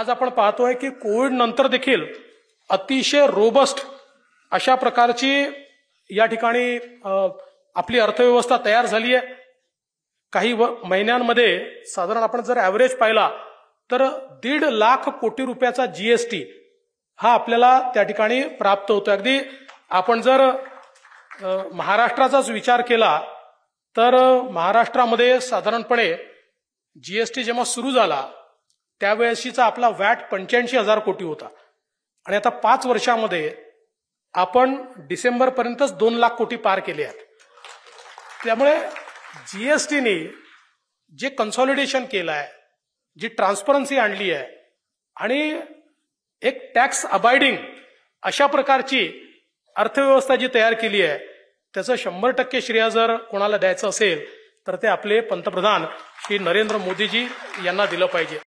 आज आपण पाहतोय की कोविड नंतर देखील अतिशय रोबस्ट अशा प्रकारची या ठिकाणी आपली अर्थव्यवस्था तयार झाली आहे काही महिन्यांमध्ये साधारण आपण जर ॲव्हरेज पाहिला तर दीड लाख कोटी रुपयाचा जीएसटी हा आपल्याला त्या ठिकाणी प्राप्त होतो अगदी आपण जर महाराष्ट्राचाच विचार केला तर महाराष्ट्रामध्ये साधारणपणे जीएसटी जेव्हा सुरू झाला त्यावेळेशीचा आपला वॅट पंच्याऐंशी हजार कोटी होता आणि आता पाच वर्षामध्ये आपण डिसेंबरपर्यंतच दोन लाख कोटी पार केले आहेत त्यामुळे जीएसटीने जे कन्सॉलिडेशन केलं आहे जी ट्रान्सपरन्सी आणली आहे आणि एक टॅक्स अबायडिंग अशा प्रकारची अर्थव्यवस्था जी तयार केली आहे त्याचं शंभर टक्के श्रेय जर कोणाला द्यायचं असेल तर ते आपले पंतप्रधान श्री नरेंद्र मोदीजी यांना दिलं पाहिजे